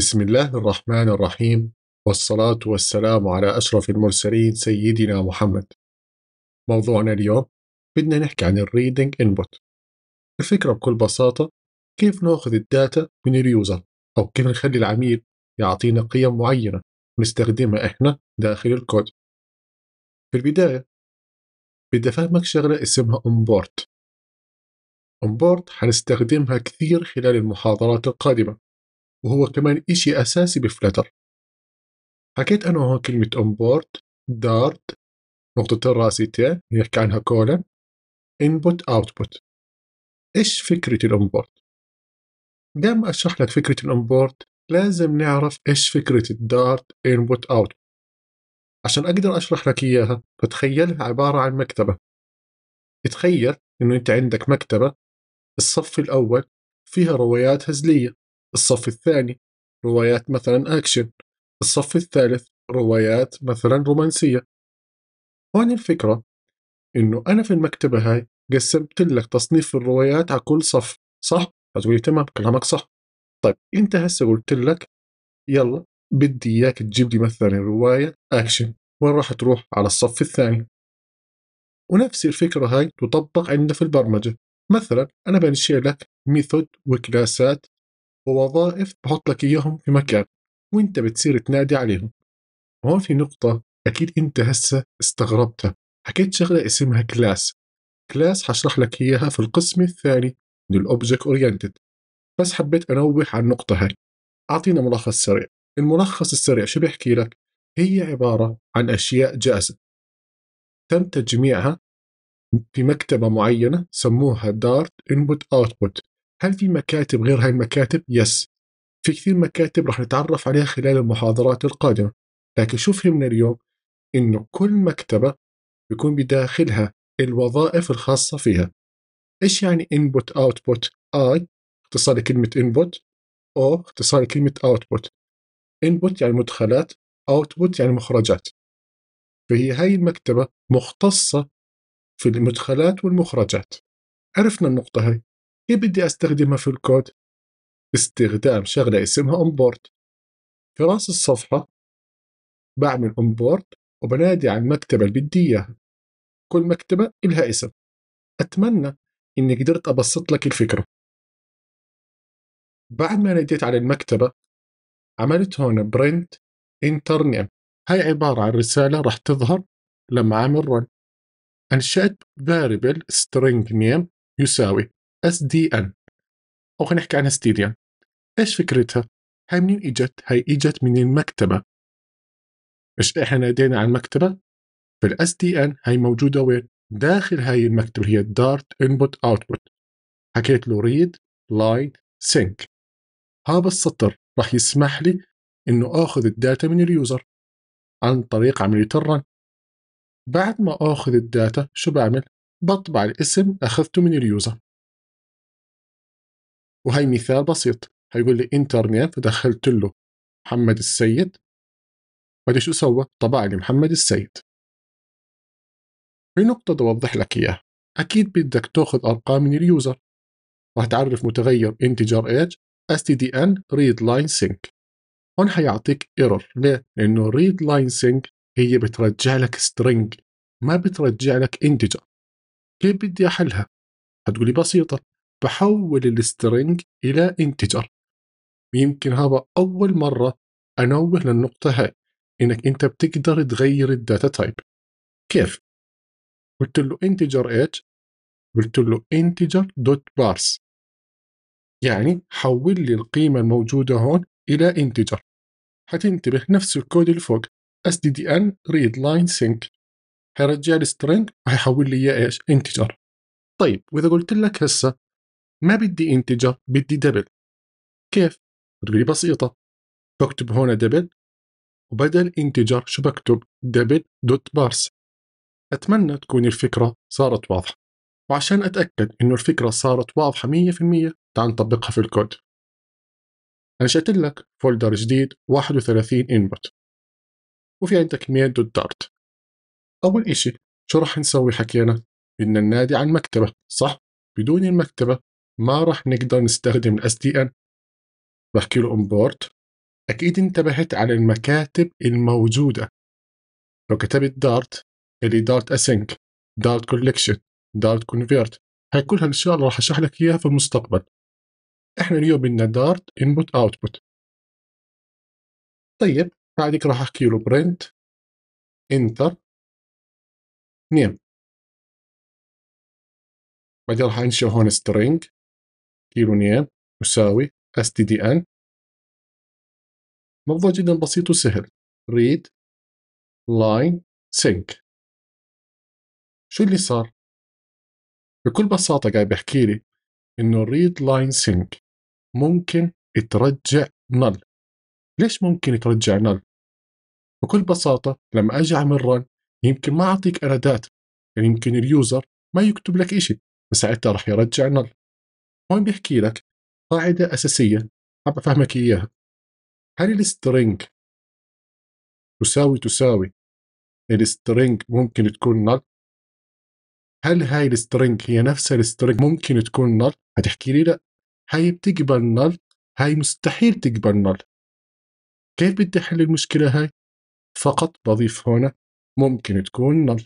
بسم الله الرحمن الرحيم والصلاة والسلام على أشرف المرسلين سيدنا محمد موضوعنا اليوم بدنا نحكي عن الريدنج انبوت الفكرة بكل بساطة كيف ناخذ الداتا من اليوزر أو كيف نخلي العميل يعطينا قيم معينة نستخدمها إحنا داخل الكود في البداية بدي أفهمك شغلة اسمها أمبورت أمبورت هنستخدمها كثير خلال المحاضرات القادمة وهو كمان إشي أساسي بفلتر حكيت أنا هون كلمة onboard دارت نقطتين راسيتين يحكي عنها كولن input output إيش فكرة الأونبورد؟ دام أشرح لك فكرة الأونبورد لازم نعرف إيش فكرة الدارت input output عشان أقدر أشرح لك إياها فتخيلها عبارة عن مكتبة تخيل إنه أنت عندك مكتبة الصف الأول فيها روايات هزلية الصف الثاني روايات مثلا أكشن الصف الثالث روايات مثلا رومانسية هون الفكرة إنه أنا في المكتبة هاي قسمت لك تصنيف الروايات على كل صف صح؟ هتقولي تمام كلامك صح طيب أنت هسه قلت لك يلا بدي إياك تجيب لي مثلا رواية أكشن وين راح تروح على الصف الثاني ونفس الفكرة هاي تطبق عندنا في البرمجة مثلا أنا بنشئ لك ميثود وكلاسات ووظائف بحط لك اياهم في مكان وانت بتصير تنادي عليهم هون في نقطة أكيد أنت هسه استغربتها حكيت شغلة اسمها كلاس كلاس حشرح لك إياها في القسم الثاني من الأوبجكت أورينتد بس حبيت أنوه على النقطة هاي أعطينا ملخص سريع الملخص السريع شو بيحكي لك هي عبارة عن أشياء جاهزة تم تجميعها في مكتبة معينة سموها دارت input output هل في مكاتب غير هاي المكاتب؟ يس في كثير مكاتب راح نتعرف عليها خلال المحاضرات القادمة لكن شو فهمنا اليوم؟ إنه كل مكتبة بيكون بداخلها الوظائف الخاصة فيها إيش يعني input output I اختصار لكلمة input O اختصار لكلمة output input يعني مدخلات output يعني مخرجات فهي هاي المكتبة مختصة في المدخلات والمخرجات عرفنا النقطة هاي كيف بدي استخدمها في الكود استخدام شغلة اسمها امبورت في راس الصفحة بعمل امبورت وبنادي على المكتبة اللي بدي اياها كل مكتبة إلها اسم أتمنى إني قدرت أبسط لك الفكرة بعد ما ناديت على المكتبة عملت هون برنت انتر نيم هاي عبارة عن رسالة راح تظهر لما أعمل رن أنشأت فاريبل string name يساوي اس دي ان او خلينا نحكي عن ستيديا ايش فكرتها؟ هاي منين اجت؟ هاي اجت من المكتبه مش احنا نادينا عن مكتبه بالاس دي ان هاي موجوده وين؟ داخل هاي المكتبه هي دارت انبوت اوتبوت حكيت له ريد لاين سينك هذا السطر راح يسمح لي انه اخذ الداتا من اليوزر عن طريق عمليه الرن بعد ما اخذ الداتا شو بعمل؟ بطبع الاسم اخذته من اليوزر وهي مثال بسيط هيقول لي انترنت دخلت له محمد السيد بعدين شو سوى؟ طبع لي محمد السيد في نقطة أوضح لك إياها أكيد بدك تاخذ أرقام من اليوزر راح تعرف متغير integer ان stdn readline sync هون حيعطيك ايرور ليه؟ لأنه readline sync هي بترجع لك string ما بترجع لك integer كيف بدي أحلها؟ هتقولي بسيطة بحول السترينج إلى انتجر يمكن هذا أول مرة أنوه للنقطة هاي إنك أنت بتقدر تغير الداتا تايب كيف؟ قلت له انتجر ايش؟ قلت له انتجر دوت بارس يعني حول لي القيمة الموجودة هون إلى انتجر حتنتبه نفس الكود اللي فوق sddn readline sync هيرجع لي سترينج وهيحول لي اياه ايش؟ انتجر طيب واذا قلت لك هسه ما بدي انتجر بدي دبل كيف؟ تقولي بسيطة بكتب هنا دبل وبدل انتجر شو بكتب دبل دوت بارس أتمنى تكون الفكرة صارت واضحة وعشان أتأكد إنه الفكرة صارت واضحة 100% تعال نطبقها في الكود أنشأت لك فولدر جديد 31 input وفي عندك كمية دوت دارت أول إشي شو راح نسوي حكينا؟ بدنا ننادي عن مكتبة صح؟ بدون المكتبة ما راح نقدر نستخدم الاس دي ان بحكي له امبورت اكيد انتبهت على المكاتب الموجوده لو كتبت دارت اللي دارت اسينك دارت كولكشن دارت كونفيرت هاي كلها ان شاء الله راح اشرح لك اياها في المستقبل احنا اليوم بدنا دارت انبوت اوتبوت طيب بعدك راح احكي له برنت انتر نيم بعدين راح انشئ هون سترينج كيلو نيان يساوي اس تي دي ان موضوع جدا بسيط وسهل read line sync شو اللي صار؟ بكل بساطة قاعد بحكي لي إنه read line sync ممكن ترجع null ليش ممكن ترجع null؟ بكل بساطة لما أجي أعمل run يمكن ما أعطيك إرادات يعني يمكن اليوزر ما يكتب لك إشي فساعتها راح يرجع null هون بيحكي لك قاعدة أساسية حاب أفهمك إياها هل السترينج تساوي تساوي السترينج ممكن تكون نل هل هاي السترينج هي نفسها السترينج ممكن تكون نل هتحكي لي لا هاي بتقبل نل هاي مستحيل تقبل نل كيف بدي أحل المشكلة هاي فقط بضيف هنا ممكن تكون نل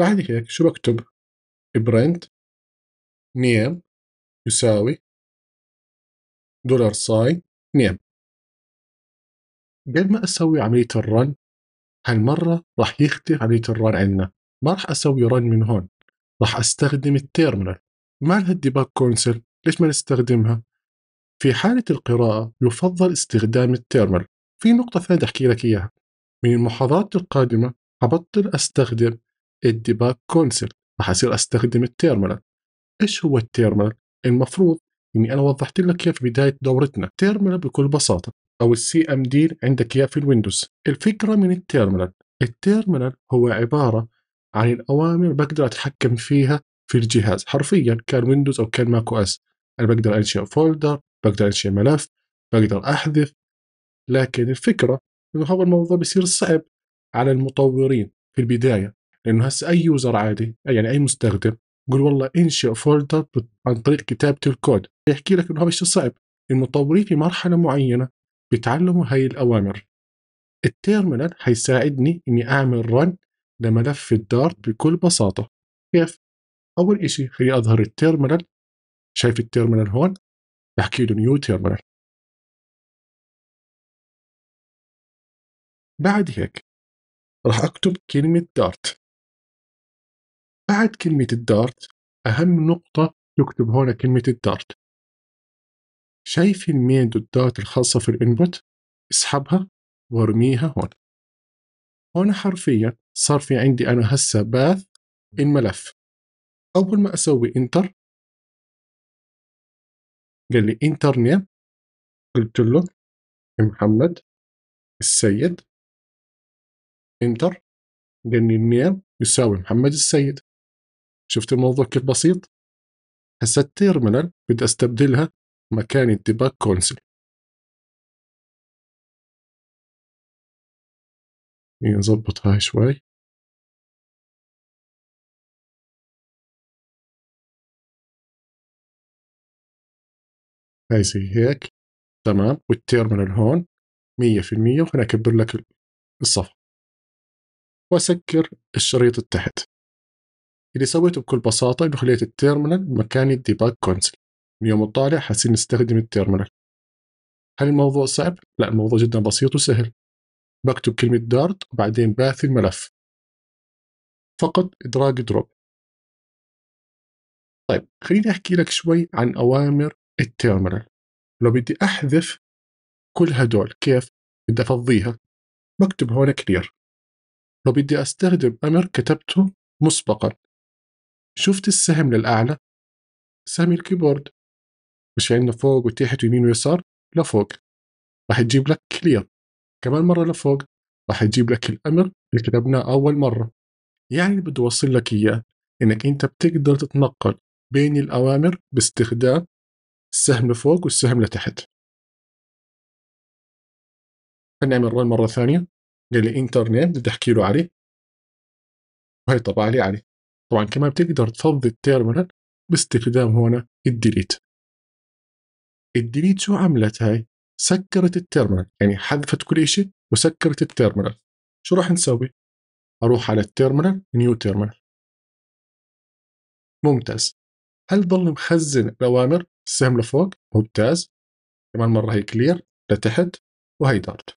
بعد هيك شو بكتب برنت نيم يساوي دولار ساين 2 قبل ما أسوي عملية الرن هالمرة راح يختلف عملية الرن عندنا ما راح أسوي رن من هون راح أستخدم التيرمينال ما لها الديباج كونسل ليش ما نستخدمها؟ في حالة القراءة يفضل استخدام التيرمينال في نقطة ثانية أحكي لك إياها من المحاضرات القادمة أبطل أستخدم الديباج كونسل راح أصير أستخدم التيرمينال إيش هو التيرمينال؟ المفروض اني انا وضحت لك في بدايه دورتنا تيرمينال بكل بساطه او السي ام دي عندك اياه في الويندوز الفكره من التيرمينال التيرمينال هو عباره عن الاوامر بقدر اتحكم فيها في الجهاز حرفيا كان ويندوز او كان ماك او اس انا بقدر انشئ فولدر بقدر انشئ ملف بقدر احذف لكن الفكره انه هذا الموضوع بيصير صعب على المطورين في البدايه لانه هسه اي يوزر عادي يعني اي مستخدم قول والله انشئ فولدر عن طريق كتابة الكود يحكي لك انه هذا الشيء صعب المطورين في مرحلة معينة بيتعلموا هاي الأوامر التيرمينال حيساعدني إني أعمل رن لملف الدارت بكل بساطة كيف؟ أول إشي خلي أظهر التيرمينال شايف التيرمينال هون بحكي له نيو تيرمينال بعد هيك راح أكتب كلمة دارت بعد كلمة الدارت أهم نقطة يكتب هنا كلمة الدارت شايف المين دوتات الخاصة في الانبوت اسحبها وارميها هون هون حرفيا صار في عندي أنا هسه باث الملف أول ما أسوي انتر قال لي انتر نيم قلت له محمد السيد انتر قال لي النيم يساوي محمد السيد شفت الموضوع كيف بسيط؟ هسه التيرمينال بدي استبدلها مكان الديباج كونسل إيه، نظبط هاي شوي هاي زي هيك تمام والتيرمينال هون مية في المية أكبر لك الصفحة وأسكر الشريط التحت اللي سويته بكل بساطة إنه خليت التيرمينال مكان الديباج كونسل يوم الطالع حسين نستخدم التيرمينال هل الموضوع صعب؟ لا الموضوع جدا بسيط وسهل بكتب كلمة دارت وبعدين باث الملف فقط دراج دروب طيب خليني أحكي لك شوي عن أوامر التيرمينال لو بدي أحذف كل هدول كيف بدي أفضيها بكتب هون كلير لو بدي أستخدم أمر كتبته مسبقا شفت السهم للاعلى سهم الكيبورد مش عندنا فوق وتحت ويمين ويسار لفوق راح تجيب لك كلير كمان مره لفوق راح تجيب لك الامر اللي كتبناه اول مره يعني بده اوصل لك اياه انك انت بتقدر تتنقل بين الاوامر باستخدام السهم لفوق والسهم لتحت نعمل رن مره ثانيه قال لي بدي احكي له عليه وهي طبعا لي عليه طبعا كمان بتقدر تفضي التيرمينال باستخدام هنا الديليت الديليت شو عملت هاي سكرت التيرمينال يعني حذفت كل شيء وسكرت التيرمينال شو راح نسوي اروح على التيرمينال نيو تيرمينال ممتاز هل ضل مخزن الاوامر السهم لفوق ممتاز كمان مره هي كلير لتحت وهي دارت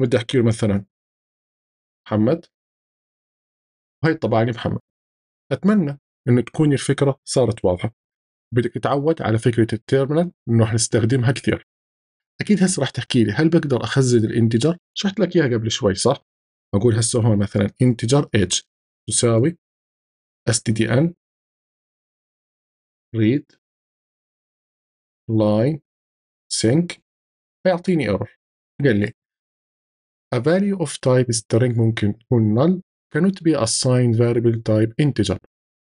بدي احكي له مثلا محمد وهي طبعا محمد أتمنى أن تكون الفكرة صارت واضحة بدك تتعود على فكرة التيرمينال أنه حنستخدمها كثير أكيد هسه راح تحكي لي هل بقدر أخزن الانتجر؟ شرحت لك إياها قبل شوي صح؟ أقول هسه هون مثلا انتجر age تساوي stdn read line sync فيعطيني error قال لي a value of type string ممكن تكون null cannot be assigned variable type integer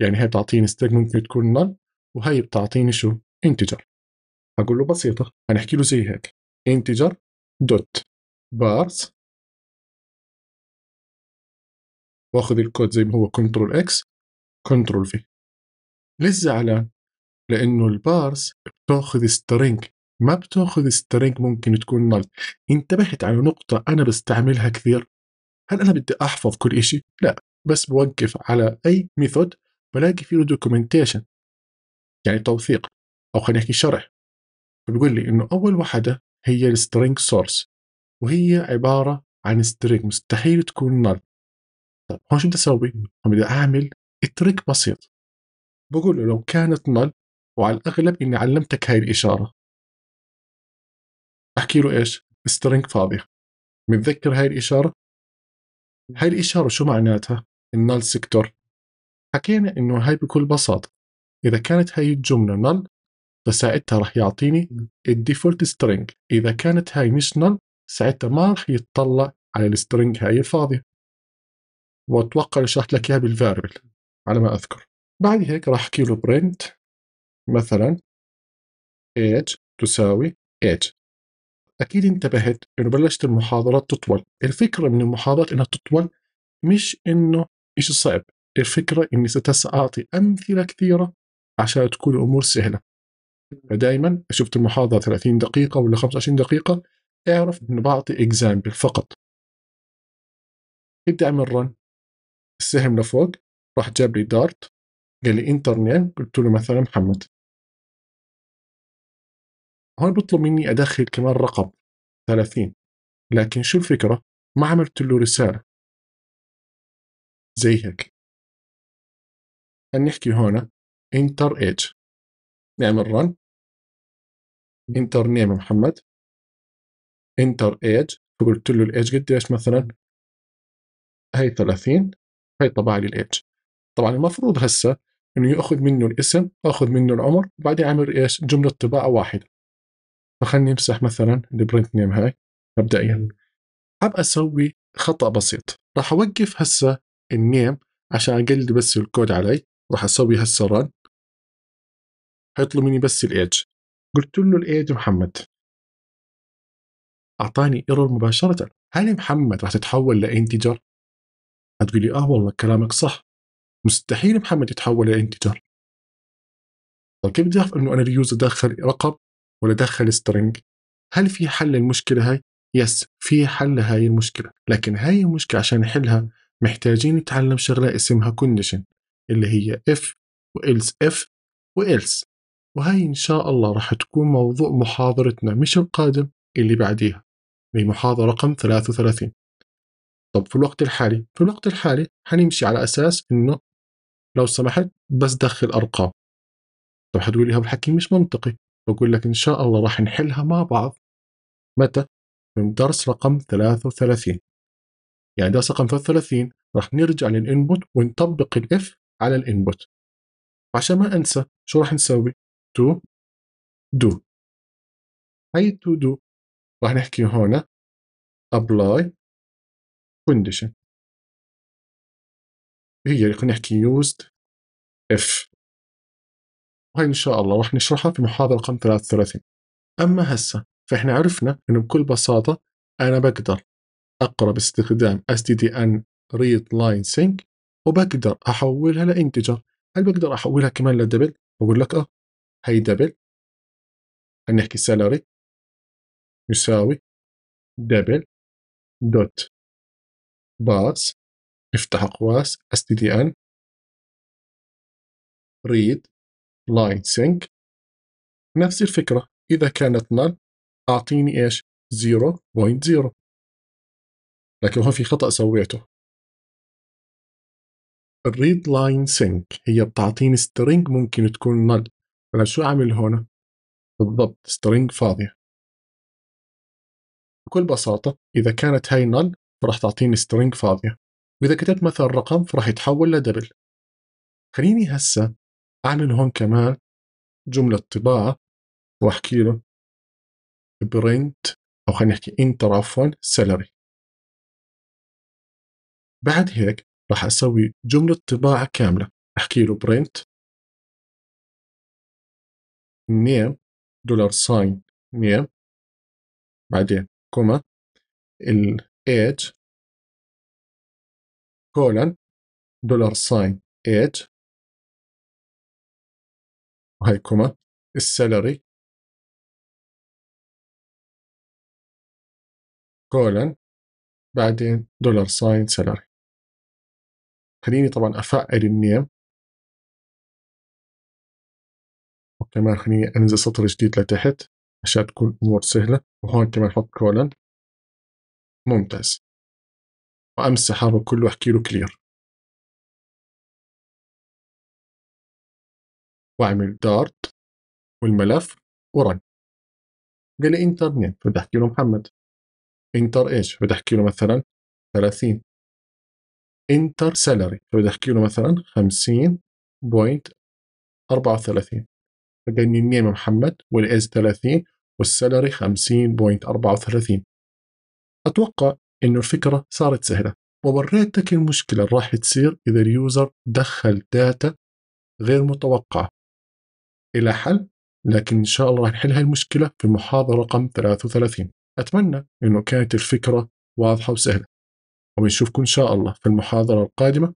يعني هي بتعطيني string ممكن تكون null وهي بتعطيني شو integer هقول له بسيطة هنحكي له زي هيك integer dot bars واخذ الكود زي ما هو كنترول اكس كنترول في ليه زعلان؟ لانه البارس بتاخذ سترينج ما بتاخذ سترينج ممكن تكون نل انتبهت على نقطة أنا بستعملها كثير هل انا بدي احفظ كل إشي؟ لا بس بوقف على اي ميثود بلاقي فيه دوكيومنتيشن يعني توثيق او خلينا نحكي شرح فبيقول لي انه اول وحده هي السترينج سورس وهي عباره عن سترينج مستحيل تكون نل طيب هون شو بدي اسوي؟ بدي اعمل تريك بسيط بقول له لو كانت نل وعلى الاغلب اني علمتك هاي الاشاره احكي له ايش؟ سترينج فاضيه متذكر هاي الاشاره هاي الإشارة شو معناتها؟ النال سيكتور حكينا إنه هاي بكل بساطة إذا كانت هاي الجملة نال فساعتها راح يعطيني الديفولت سترينج إذا كانت هاي مش نال ساعتها ما راح يتطلع على السترينج هاي الفاضية وأتوقع شرحت لك إياها بالفاريبل على ما أذكر بعد هيك راح أحكي له برنت مثلا age تساوي age اكيد انتبهت انه بلشت المحاضرات تطول الفكره من المحاضرات انها تطول مش انه شيء صعب الفكره اني ستساعطي امثله كثيره عشان تكون الامور سهله فدائما شفت المحاضره 30 دقيقه ولا 25 دقيقه اعرف انه بعطي اكزامبل فقط ابدا اعمل رن السهم لفوق راح جاب لي دارت قال لي انترنال قلت له مثلا محمد هون بيطلب مني أدخل كمان رقم 30 لكن شو الفكرة؟ ما عملت له رسالة زي هيك نحكي هون انتر ايج نعمل رن انتر نيم محمد انتر ايج فقلت له الايج قديش مثلا هي 30 هي طبع لي الايج طبعا المفروض هسه انه ياخذ منه الاسم اخذ منه العمر وبعدين اعمل ايش جمله طباعه واحده فخلني امسح مثلا البرنت نيم هاي مبدئيا حاب اسوي خطا بسيط راح اوقف هسه النيم عشان اقلد بس الكود علي راح اسوي هسه رن حيطلب مني بس الايدج قلت له الايدج محمد اعطاني ايرور مباشره هل محمد راح تتحول لانتجر هتقول لي اه والله كلامك صح مستحيل محمد يتحول لانتجر طيب كيف بدي اعرف انه انا اليوزر دخل رقم ولا دخل سترينج هل في حل للمشكله هاي يس في حل لهاي المشكله لكن هاي المشكله عشان نحلها محتاجين نتعلم شغله اسمها كونديشن اللي هي اف if اف else وهي إن شاء الله راح تكون موضوع محاضرتنا مش القادم اللي بعديها اللي محاضرة رقم 33 طب في الوقت الحالي في الوقت الحالي حنمشي على أساس إنه لو سمحت بس دخل أرقام طب حتقول لي هذا الحكي مش منطقي بقول لك إن شاء الله راح نحلها مع بعض متى؟ من درس رقم 33 يعني درس رقم 33 راح نرجع للإنبوت ونطبق الإف على الإنبوت عشان ما أنسى شو راح نسوي؟ تو دو هاي تو دو راح نحكي هنا apply condition هي اللي نحكي used if وهي إن شاء الله راح نشرحها في محاضرة رقم 33 أما هسه فإحنا عرفنا إنه بكل بساطة أنا بقدر أقرأ باستخدام ان read line sync وبقدر أحولها لإنتجر هل بقدر أحولها كمان لدبل؟ بقول لك أه هي دبل هنحكي سالاري يساوي دبل دوت باس افتح أقواس ان read سينك نفس الفكرة إذا كانت نال أعطيني إيش 0.0 لكن هون في خطأ سويته الريد لاين سينك هي بتعطيني سترينج ممكن تكون نال فأنا شو أعمل هون بالضبط سترينج فاضية بكل بساطة إذا كانت هاي نال فراح تعطيني سترينج فاضية وإذا كتبت مثلا رقم فراح يتحول لدبل خليني هسه اعمل هون كمان جملة طباعة واحكي له برنت او خلينا نحكي انتر عفوا سالري بعد هيك راح اسوي جملة طباعة كاملة احكي له برنت نيم دولار ساين نيم بعدين كوما الايج كولن دولار ساين ايج وهي كوما السالري كولن بعدين دولار ساين سالري خليني طبعا افعل النيم وكمان خليني انزل سطر جديد لتحت عشان تكون الامور سهله وهون كمان احط كولن ممتاز وامسح هذا كله واحكي له كلير واعمل دارت والملف ورن قال لي انتر نيم بدي احكي له محمد انتر ايش بدي احكي له مثلا 30 انتر سالري فبدي احكي له مثلا 50.34 فقال لي النيم محمد والايز 30 والسالري 50.34 اتوقع انه الفكره صارت سهله ووريتك المشكله اللي راح تصير اذا اليوزر دخل داتا غير متوقعه إلى حل لكن إن شاء الله نحل هاي المشكلة في المحاضرة رقم 33 أتمنى أنه كانت الفكرة واضحة وسهلة وبنشوفكم إن شاء الله في المحاضرة القادمة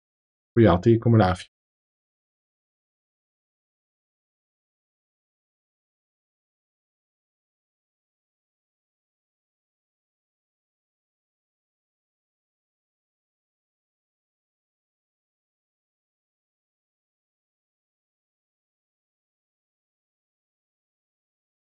ويعطيكم العافية